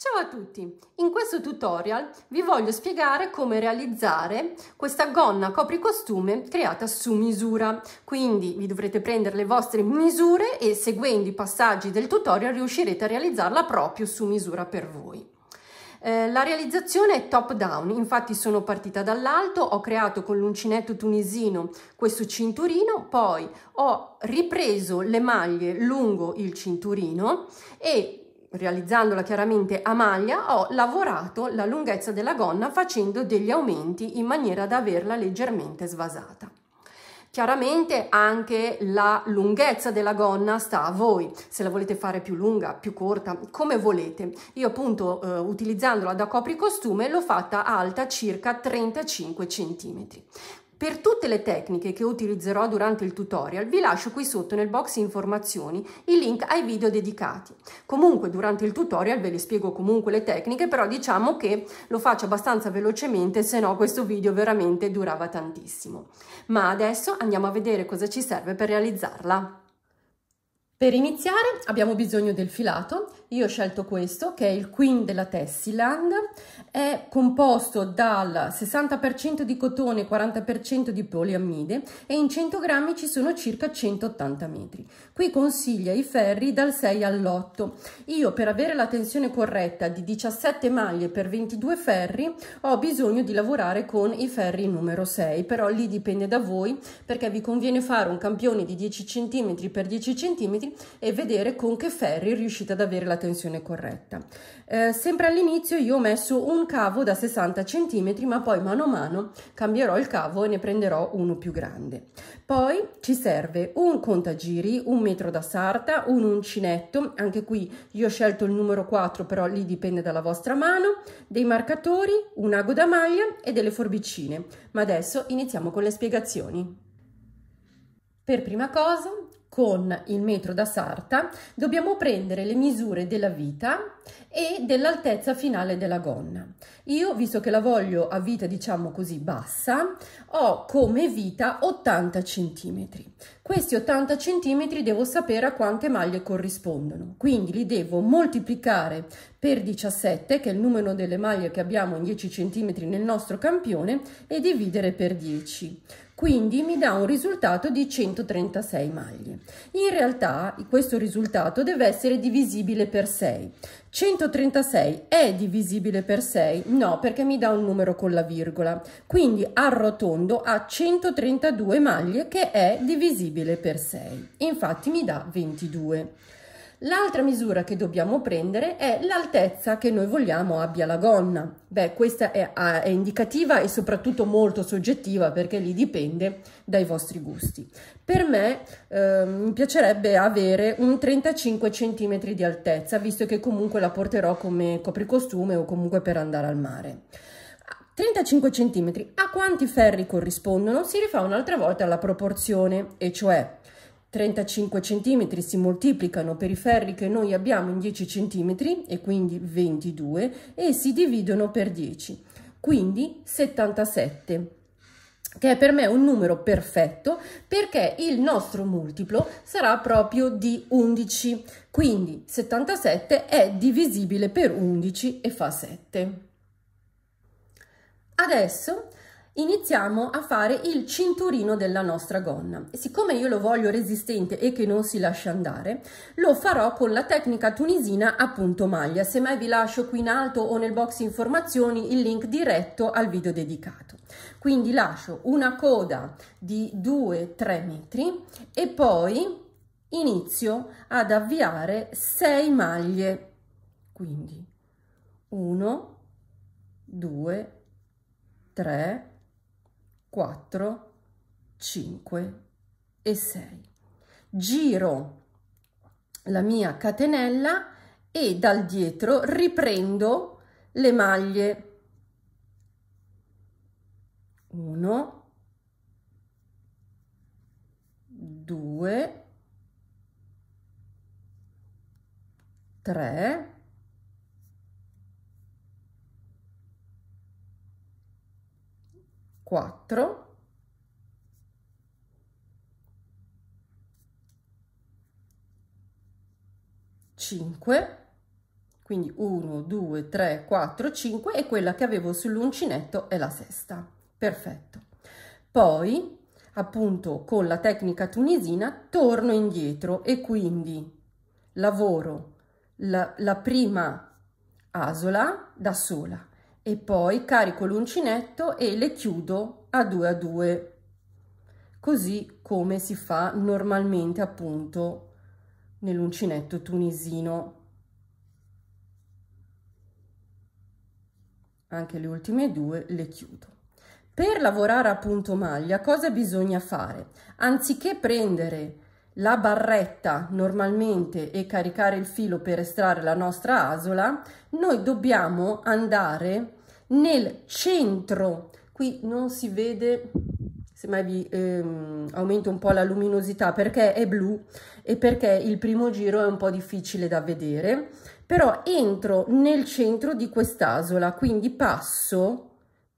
Ciao a tutti! In questo tutorial vi voglio spiegare come realizzare questa gonna copricostume creata su misura. Quindi vi dovrete prendere le vostre misure e seguendo i passaggi del tutorial riuscirete a realizzarla proprio su misura per voi. Eh, la realizzazione è top down, infatti sono partita dall'alto, ho creato con l'uncinetto tunisino questo cinturino, poi ho ripreso le maglie lungo il cinturino e realizzandola chiaramente a maglia, ho lavorato la lunghezza della gonna facendo degli aumenti in maniera da averla leggermente svasata. Chiaramente anche la lunghezza della gonna sta a voi, se la volete fare più lunga, più corta, come volete. Io appunto eh, utilizzandola da copricostume l'ho fatta alta circa 35 cm. Per tutte le tecniche che utilizzerò durante il tutorial vi lascio qui sotto nel box informazioni i link ai video dedicati. Comunque durante il tutorial ve le spiego comunque le tecniche però diciamo che lo faccio abbastanza velocemente se no questo video veramente durava tantissimo. Ma adesso andiamo a vedere cosa ci serve per realizzarla. Per iniziare abbiamo bisogno del filato io ho scelto questo che è il Queen della Tessiland, è composto dal 60% di cotone e 40% di poliammide e in 100 grammi ci sono circa 180 metri. Qui consiglia i ferri dal 6 all'8. Io per avere la tensione corretta di 17 maglie per 22 ferri ho bisogno di lavorare con i ferri numero 6, però lì dipende da voi perché vi conviene fare un campione di 10 cm per 10 cm e vedere con che ferri riuscite ad avere la tensione corretta. Eh, sempre all'inizio io ho messo un cavo da 60 cm, ma poi mano a mano cambierò il cavo e ne prenderò uno più grande. Poi ci serve un contagiri, un metro da sarta, un uncinetto, anche qui io ho scelto il numero 4, però lì dipende dalla vostra mano, dei marcatori, un ago da maglia e delle forbicine. Ma adesso iniziamo con le spiegazioni. Per prima cosa con il metro da sarta dobbiamo prendere le misure della vita e dell'altezza finale della gonna. Io, visto che la voglio a vita diciamo così bassa, ho come vita 80 centimetri Questi 80 centimetri devo sapere a quante maglie corrispondono, quindi li devo moltiplicare per 17, che è il numero delle maglie che abbiamo in 10 centimetri nel nostro campione, e dividere per 10 quindi mi dà un risultato di 136 maglie. In realtà questo risultato deve essere divisibile per 6. 136 è divisibile per 6? No, perché mi dà un numero con la virgola. Quindi arrotondo a 132 maglie che è divisibile per 6. Infatti mi dà 22. L'altra misura che dobbiamo prendere è l'altezza che noi vogliamo abbia la gonna. Beh, questa è, è, indicativa e soprattutto molto soggettiva perché lì dipende dai vostri gusti. Per me eh, mi piacerebbe avere un 35 cm di altezza, visto che comunque la porterò come copricostume o comunque per andare al mare. 35 cm, a quanti ferri corrispondono? Si rifà un'altra volta alla proporzione, e cioè 35 cm si moltiplicano per i ferri che noi abbiamo in 10 cm e quindi 22 e si dividono per 10, quindi 77 che è per me un numero perfetto perché il nostro multiplo sarà proprio di 11, quindi 77 è divisibile per 11 e fa 7. Adesso iniziamo a fare il cinturino della nostra gonna. siccome io lo voglio resistente e che non si lascia andare, lo farò con la tecnica tunisina a punto maglia. Semmai vi lascio qui in alto o nel box informazioni il link diretto al video dedicato. Quindi lascio una coda di 2-3 metri e poi inizio ad avviare 6 maglie. Quindi 1, 2, 3, 4, 5 e 6. Giro la mia catenella e dal dietro riprendo le maglie 1 2 3 4 5 quindi 1 2 3 4 5 e quella che avevo sull'uncinetto è la sesta perfetto poi appunto con la tecnica tunisina torno indietro e quindi lavoro la, la prima asola da sola e poi carico l'uncinetto e le chiudo a 2 a 2 così come si fa normalmente appunto nell'uncinetto tunisino anche le ultime due le chiudo per lavorare appunto maglia cosa bisogna fare anziché prendere la barretta normalmente e caricare il filo per estrarre la nostra asola noi dobbiamo andare a nel centro, qui non si vede, semmai vi ehm, aumento un po' la luminosità perché è blu e perché il primo giro è un po' difficile da vedere, però entro nel centro di quest'asola, quindi passo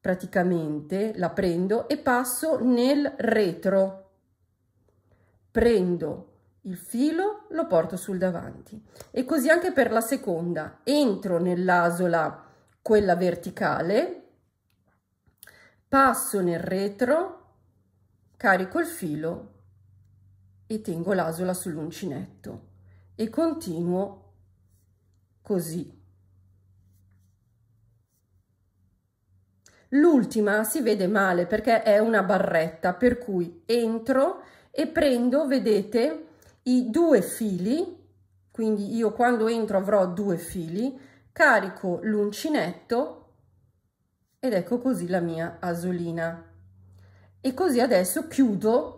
praticamente la prendo e passo nel retro prendo il filo lo porto sul davanti e così anche per la seconda entro nell'asola quella verticale, passo nel retro, carico il filo e tengo l'asola sull'uncinetto e continuo così. L'ultima si vede male perché è una barretta, per cui entro e prendo, vedete, i due fili, quindi io quando entro avrò due fili, carico l'uncinetto ed ecco così la mia asolina. E così adesso chiudo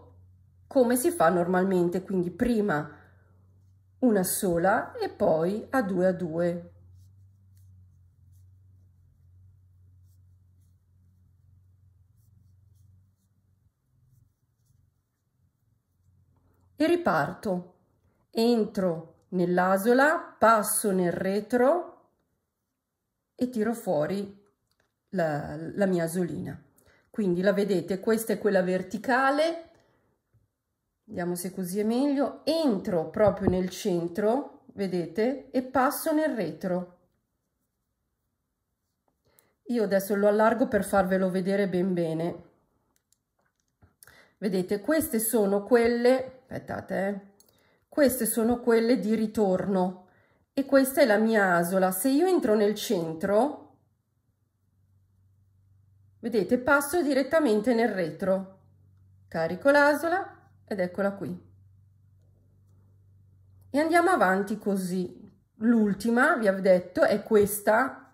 come si fa normalmente, quindi prima una sola e poi a due a due. E riparto, entro nell'asola, passo nel retro, e tiro fuori la, la mia asolina. Quindi la vedete, questa è quella verticale, vediamo se così è meglio, entro proprio nel centro, vedete, e passo nel retro. Io adesso lo allargo per farvelo vedere ben bene. Vedete, queste sono quelle, aspettate, eh, queste sono quelle di ritorno, e questa è la mia asola. Se io entro nel centro, vedete, passo direttamente nel retro. Carico l'asola ed eccola qui. E andiamo avanti così. L'ultima, vi ho detto, è questa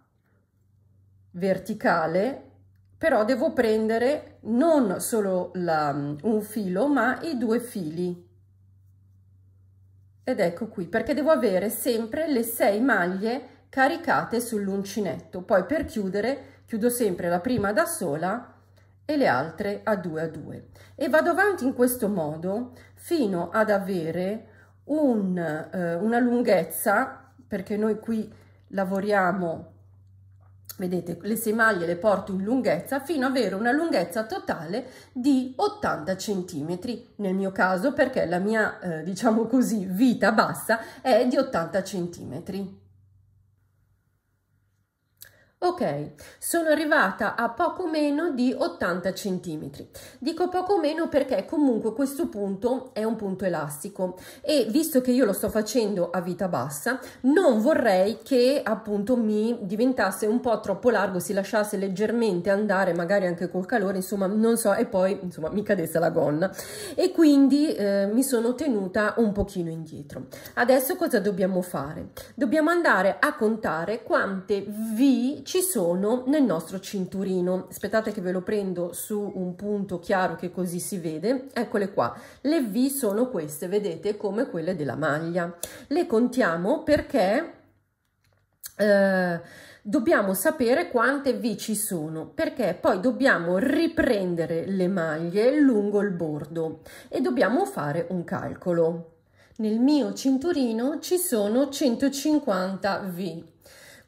verticale, però devo prendere non solo la, un filo, ma i due fili ed ecco qui perché devo avere sempre le 6 maglie caricate sull'uncinetto poi per chiudere chiudo sempre la prima da sola e le altre a 2 a 2 e vado avanti in questo modo fino ad avere un, eh, una lunghezza perché noi qui lavoriamo vedete le sei maglie le porto in lunghezza fino ad avere una lunghezza totale di 80 centimetri nel mio caso perché la mia eh, diciamo così vita bassa è di 80 centimetri Ok, sono arrivata a poco meno di 80 cm. Dico poco meno perché comunque questo punto è un punto elastico e visto che io lo sto facendo a vita bassa, non vorrei che appunto mi diventasse un po' troppo largo, si lasciasse leggermente andare, magari anche col calore, insomma, non so, e poi insomma mi cadesse la gonna e quindi eh, mi sono tenuta un pochino indietro. Adesso cosa dobbiamo fare? Dobbiamo andare a contare quante V ci sono nel nostro cinturino. Aspettate che ve lo prendo su un punto chiaro che così si vede. Eccole qua. Le V sono queste, vedete, come quelle della maglia. Le contiamo perché... Eh, dobbiamo sapere quante V ci sono perché poi dobbiamo riprendere le maglie lungo il bordo e dobbiamo fare un calcolo. Nel mio cinturino ci sono 150 V,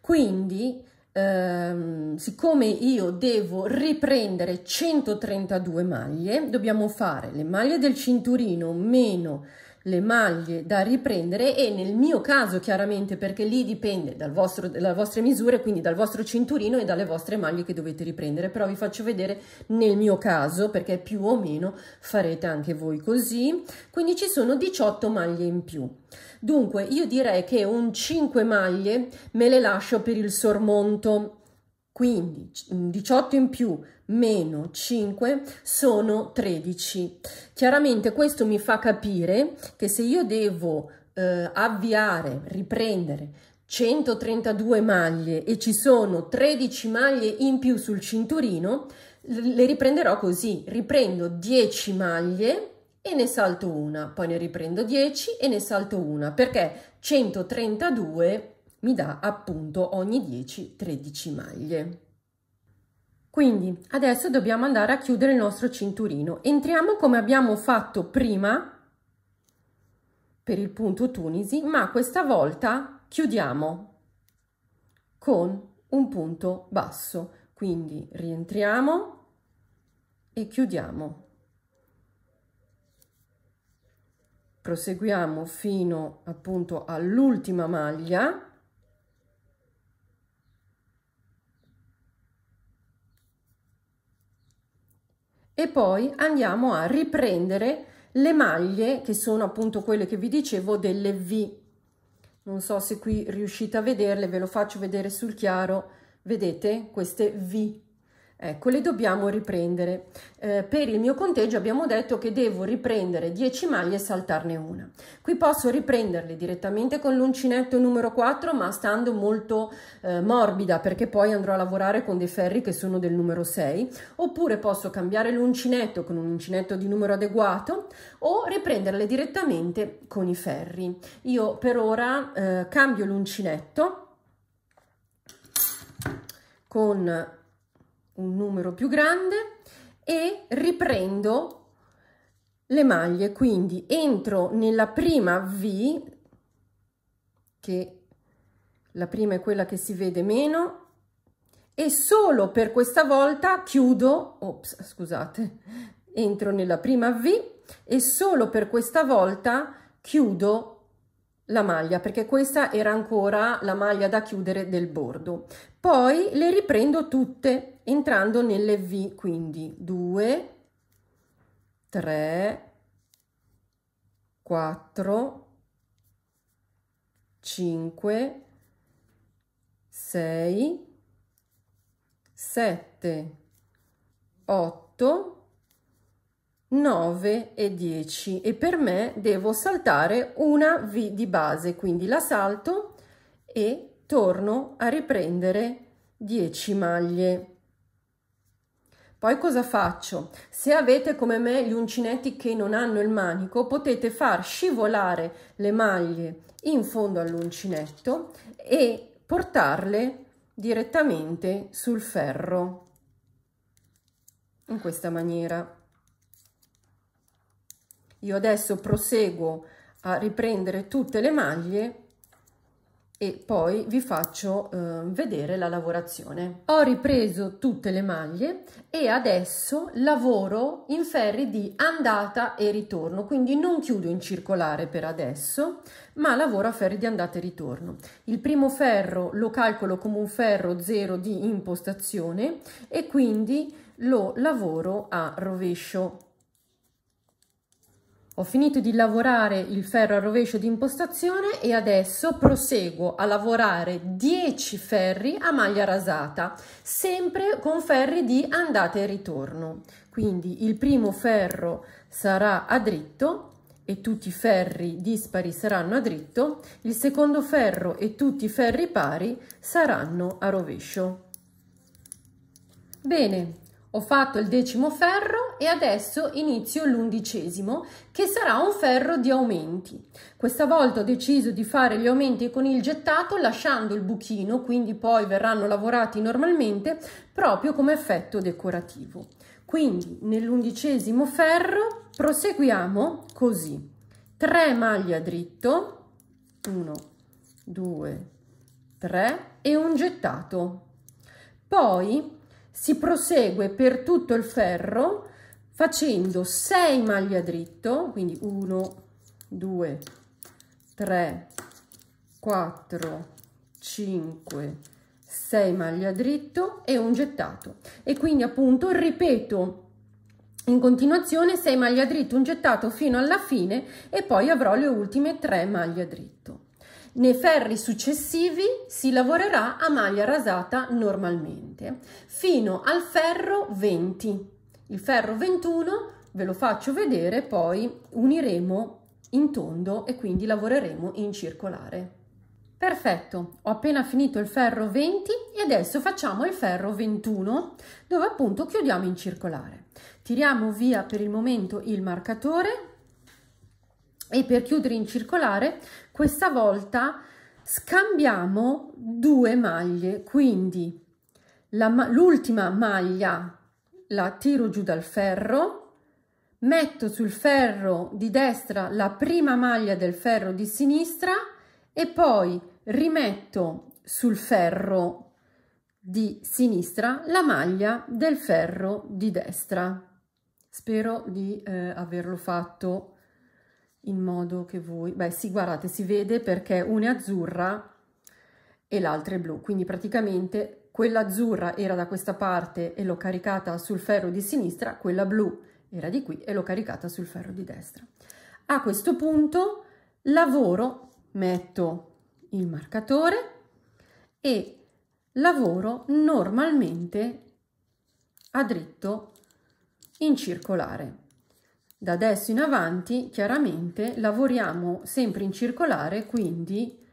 quindi ehm, siccome io devo riprendere 132 maglie, dobbiamo fare le maglie del cinturino meno le maglie da riprendere e nel mio caso chiaramente perché lì dipende dal vostro, dalle vostre misure, quindi dal vostro cinturino e dalle vostre maglie che dovete riprendere, però vi faccio vedere nel mio caso perché più o meno farete anche voi così, quindi ci sono 18 maglie in più. Dunque io direi che un 5 maglie me le lascio per il sormonto quindi 18 mm, in più meno 5 sono 13. Chiaramente questo mi fa capire che se io devo eh, avviare, riprendere 132 maglie e ci sono 13 maglie in più sul cinturino, le riprenderò così, riprendo 10 maglie e ne salto una, poi ne riprendo 10 e ne salto una, perché 132 mi dà appunto ogni 10-13 maglie. Quindi adesso dobbiamo andare a chiudere il nostro cinturino. Entriamo come abbiamo fatto prima per il punto tunisi, ma questa volta chiudiamo con un punto basso. Quindi rientriamo e chiudiamo. Proseguiamo fino appunto all'ultima maglia e poi andiamo a riprendere le maglie che sono appunto quelle che vi dicevo delle V non so se qui riuscite a vederle ve lo faccio vedere sul chiaro vedete queste V Ecco, le dobbiamo riprendere. Eh, per il mio conteggio abbiamo detto che devo riprendere 10 maglie e saltarne una. Qui posso riprenderle direttamente con l'uncinetto numero 4, ma stando molto eh, morbida, perché poi andrò a lavorare con dei ferri che sono del numero 6, oppure posso cambiare l'uncinetto con un uncinetto di numero adeguato o riprenderle direttamente con i ferri. Io per ora eh, cambio l'uncinetto con un numero più grande e riprendo le maglie quindi entro nella prima V che la prima è quella che si vede meno e solo per questa volta chiudo ops scusate entro nella prima V e solo per questa volta chiudo la maglia perché questa era ancora la maglia da chiudere del bordo poi le riprendo tutte entrando nelle V, quindi 2, 3, 4, 5, 6, 7, 8, 9 e 10 e per me devo saltare una V di base, quindi la salto e torno a riprendere 10 maglie. Poi cosa faccio? Se avete come me gli uncinetti che non hanno il manico, potete far scivolare le maglie in fondo all'uncinetto e portarle direttamente sul ferro in questa maniera. Io adesso proseguo a riprendere tutte le maglie e poi vi faccio eh, vedere la lavorazione. Ho ripreso tutte le maglie e adesso lavoro in ferri di andata e ritorno, quindi non chiudo in circolare per adesso, ma lavoro a ferri di andata e ritorno. Il primo ferro lo calcolo come un ferro 0 di impostazione e quindi lo lavoro a rovescio ho finito di lavorare il ferro a rovescio di impostazione e adesso proseguo a lavorare 10 ferri a maglia rasata, sempre con ferri di andata e ritorno. Quindi il primo ferro sarà a dritto e tutti i ferri dispari saranno a dritto, il secondo ferro e tutti i ferri pari saranno a rovescio. Bene, ho fatto il decimo ferro e adesso inizio l'undicesimo, che sarà un ferro di aumenti. Questa volta ho deciso di fare gli aumenti con il gettato lasciando il buchino, quindi poi verranno lavorati normalmente proprio come effetto decorativo. Quindi nell'undicesimo ferro proseguiamo così. 3 maglie a dritto, 1, 2, 3 e un gettato. Poi si prosegue per tutto il ferro facendo 6 maglie a dritto quindi 1 2 3 4 5 6 maglie a dritto e un gettato e quindi appunto ripeto in continuazione 6 maglie a dritto un gettato fino alla fine e poi avrò le ultime 3 maglie a dritto nei ferri successivi si lavorerà a maglia rasata normalmente fino al ferro 20. Il ferro 21 ve lo faccio vedere, poi uniremo in tondo e quindi lavoreremo in circolare. Perfetto, ho appena finito il ferro 20 e adesso facciamo il ferro 21 dove appunto chiudiamo in circolare. Tiriamo via per il momento il marcatore, e per chiudere in circolare questa volta scambiamo due maglie quindi l'ultima ma maglia la tiro giù dal ferro metto sul ferro di destra la prima maglia del ferro di sinistra e poi rimetto sul ferro di sinistra la maglia del ferro di destra spero di eh, averlo fatto in modo che voi... Beh sì, guardate, si vede perché una è azzurra e l'altra è blu, quindi praticamente quella azzurra era da questa parte e l'ho caricata sul ferro di sinistra, quella blu era di qui e l'ho caricata sul ferro di destra. A questo punto lavoro, metto il marcatore e lavoro normalmente a dritto in circolare. Da adesso in avanti chiaramente lavoriamo sempre in circolare, quindi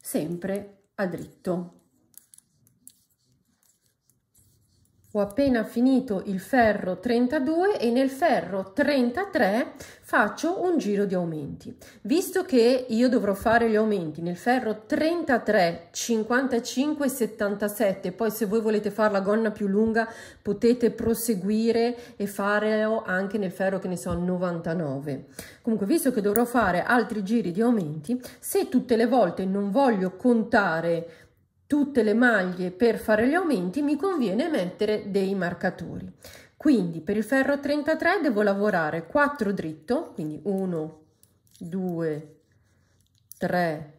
sempre a dritto. ho appena finito il ferro 32 e nel ferro 33 faccio un giro di aumenti. Visto che io dovrò fare gli aumenti nel ferro 33, 55 77, poi se voi volete fare la gonna più lunga potete proseguire e farlo anche nel ferro che ne so 99. Comunque visto che dovrò fare altri giri di aumenti, se tutte le volte non voglio contare tutte le maglie per fare gli aumenti mi conviene mettere dei marcatori. Quindi per il ferro 33 devo lavorare 4 dritto, quindi 1, 2, 3,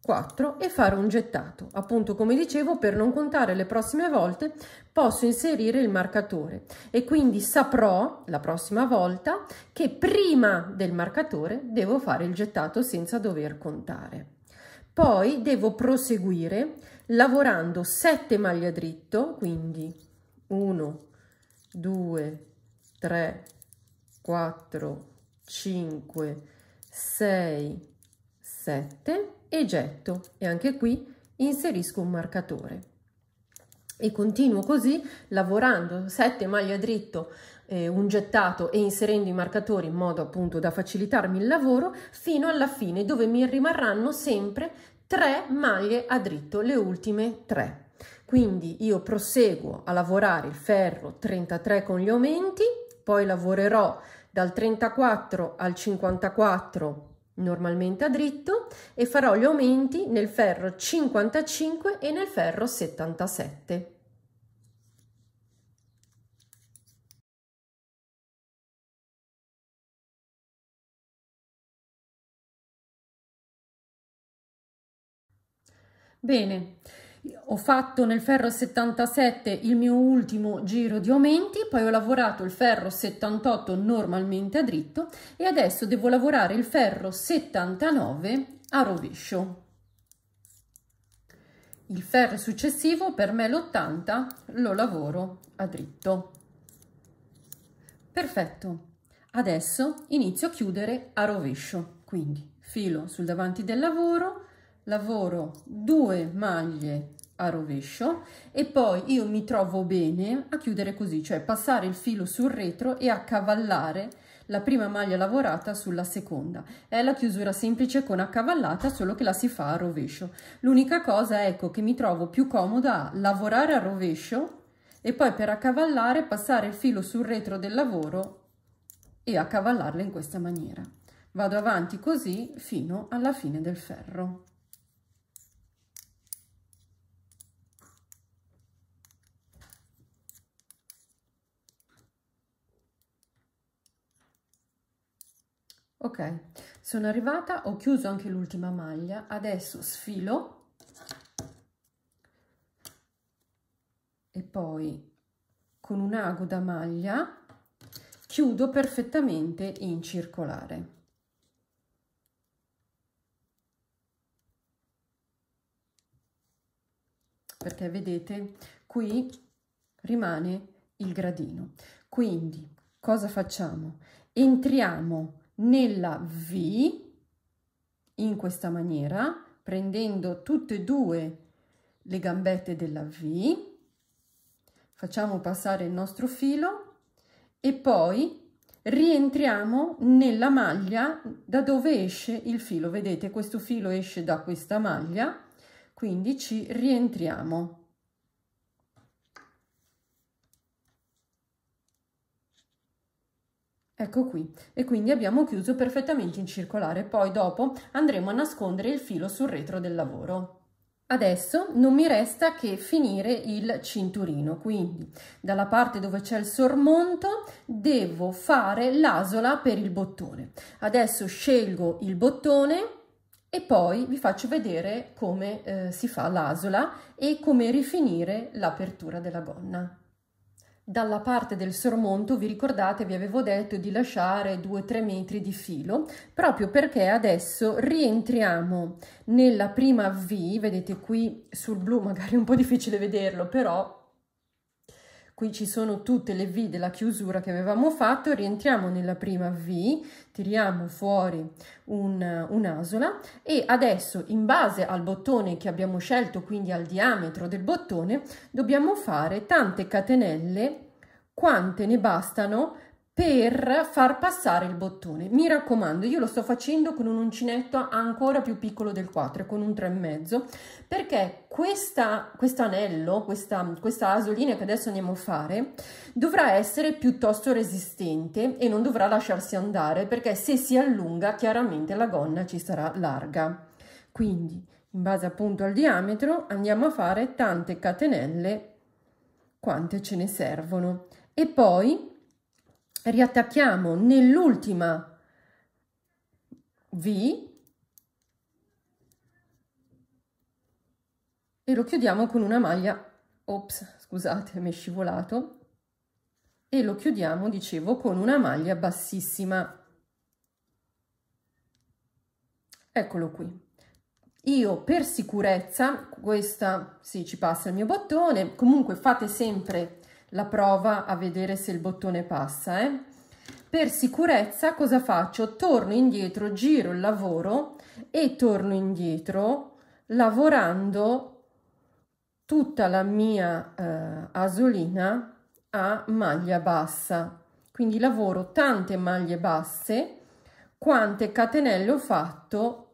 4 e fare un gettato. Appunto, come dicevo, per non contare le prossime volte posso inserire il marcatore e quindi saprò la prossima volta che prima del marcatore devo fare il gettato senza dover contare. Poi devo proseguire lavorando 7 maglia dritto, quindi 1, 2, 3, 4, 5, 6, 7 e getto e anche qui inserisco un marcatore e continuo così lavorando 7 maglia dritto eh, un gettato e inserendo i marcatori in modo appunto da facilitarmi il lavoro fino alla fine dove mi rimarranno sempre tre maglie a dritto, le ultime tre. Quindi io proseguo a lavorare il ferro 33 con gli aumenti, poi lavorerò dal 34 al 54 normalmente a dritto e farò gli aumenti nel ferro 55 e nel ferro 77. Bene, ho fatto nel ferro 77 il mio ultimo giro di aumenti, poi ho lavorato il ferro 78 normalmente a dritto e adesso devo lavorare il ferro 79 a rovescio. Il ferro successivo per me l'80 lo lavoro a dritto. Perfetto. Adesso inizio a chiudere a rovescio, quindi filo sul davanti del lavoro, lavoro due maglie a rovescio e poi io mi trovo bene a chiudere così, cioè passare il filo sul retro e accavallare la prima maglia lavorata sulla seconda. È la chiusura semplice con accavallata, solo che la si fa a rovescio. L'unica cosa, ecco, che mi trovo più comoda a lavorare a rovescio e poi per accavallare passare il filo sul retro del lavoro e accavallarla in questa maniera. Vado avanti così fino alla fine del ferro. ok sono arrivata ho chiuso anche l'ultima maglia adesso sfilo e poi con un ago da maglia chiudo perfettamente in circolare perché vedete qui rimane il gradino quindi cosa facciamo entriamo nella V in questa maniera, prendendo tutte e due le gambette della V, facciamo passare il nostro filo e poi rientriamo nella maglia da dove esce il filo. Vedete, questo filo esce da questa maglia, quindi ci rientriamo. Ecco qui, e quindi abbiamo chiuso perfettamente in circolare, poi dopo andremo a nascondere il filo sul retro del lavoro. Adesso non mi resta che finire il cinturino, quindi dalla parte dove c'è il sormonto devo fare l'asola per il bottone. Adesso scelgo il bottone e poi vi faccio vedere come eh, si fa l'asola e come rifinire l'apertura della gonna. Dalla parte del sormonto, vi ricordate, vi avevo detto di lasciare 2-3 metri di filo, proprio perché adesso rientriamo nella prima V, vedete qui sul blu, magari un po' difficile vederlo, però Qui ci sono tutte le V della chiusura che avevamo fatto, rientriamo nella prima V, tiriamo fuori un'asola un e adesso in base al bottone che abbiamo scelto, quindi al diametro del bottone, dobbiamo fare tante catenelle quante ne bastano per far passare il bottone. Mi raccomando, io lo sto facendo con un uncinetto ancora più piccolo del 4, con un 3,5, perché questo quest anello, questa, questa asolina che adesso andiamo a fare, dovrà essere piuttosto resistente e non dovrà lasciarsi andare, perché se si allunga chiaramente la gonna ci sarà larga. Quindi, in base appunto al diametro, andiamo a fare tante catenelle quante ce ne servono. E poi riattacchiamo nell'ultima V e lo chiudiamo con una maglia, ops, scusate, mi è scivolato, e lo chiudiamo, dicevo, con una maglia bassissima. Eccolo qui. Io per sicurezza, questa, sì, ci passa il mio bottone, comunque fate sempre la prova a vedere se il bottone passa. Eh? Per sicurezza cosa faccio? Torno indietro, giro il lavoro e torno indietro lavorando tutta la mia eh, asolina a maglia bassa. Quindi lavoro tante maglie basse quante catenelle ho fatto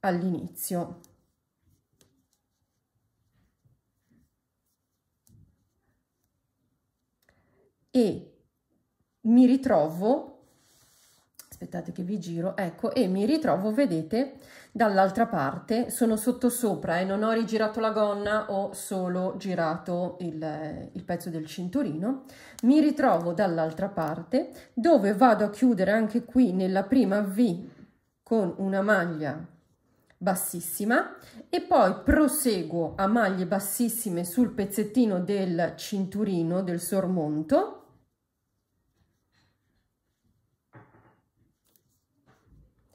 all'inizio. e mi ritrovo, aspettate che vi giro, ecco, e mi ritrovo, vedete, dall'altra parte, sono sotto sopra e eh, non ho rigirato la gonna, ho solo girato il, il pezzo del cinturino, mi ritrovo dall'altra parte dove vado a chiudere anche qui nella prima V con una maglia bassissima e poi proseguo a maglie bassissime sul pezzettino del cinturino del sormonto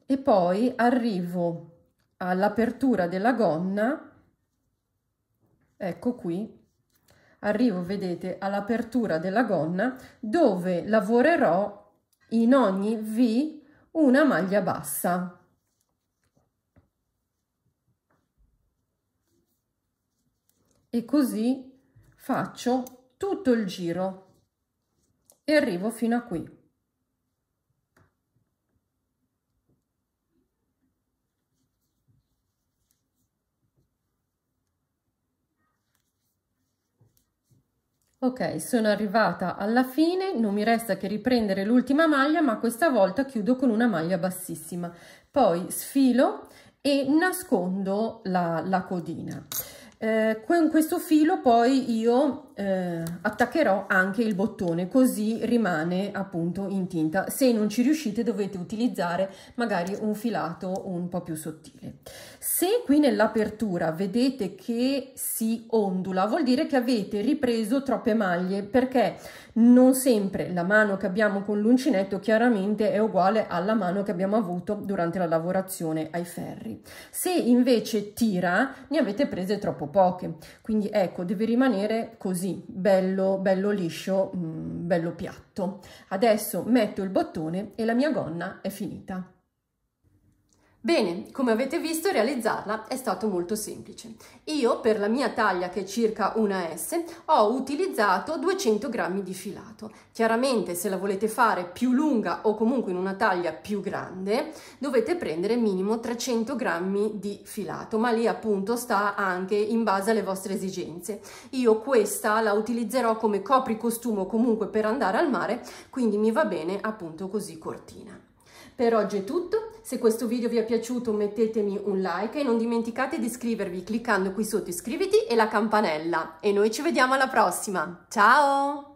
e poi arrivo all'apertura della gonna ecco qui arrivo vedete all'apertura della gonna dove lavorerò in ogni V una maglia bassa e così faccio tutto il giro e arrivo fino a qui Ok, sono arrivata alla fine, non mi resta che riprendere l'ultima maglia, ma questa volta chiudo con una maglia bassissima. Poi sfilo e nascondo la, la codina eh, con questo filo poi io eh, attaccherò anche il bottone così rimane appunto in tinta se non ci riuscite dovete utilizzare magari un filato un po più sottile se qui nell'apertura vedete che si ondula vuol dire che avete ripreso troppe maglie perché non sempre la mano che abbiamo con l'uncinetto chiaramente è uguale alla mano che abbiamo avuto durante la lavorazione ai ferri. Se invece tira, ne avete prese troppo poche, quindi ecco, deve rimanere così, bello, bello liscio, mh, mm, bello piatto. Adesso metto il bottone e la mia gonna è finita. Bene, come avete visto realizzarla è stato molto semplice. Io per la mia taglia che è circa una S ho utilizzato 200 grammi di filato. Chiaramente se la volete fare più lunga o comunque in una taglia più grande dovete prendere minimo 300 grammi di filato ma lì appunto sta anche in base alle vostre esigenze. Io questa la utilizzerò come copricostumo comunque per andare al mare quindi mi va bene appunto così cortina. Per oggi è tutto, se questo video vi è piaciuto mettetemi un like e non dimenticate di iscrivervi cliccando qui sotto iscriviti e la campanella. E noi ci vediamo alla prossima, ciao!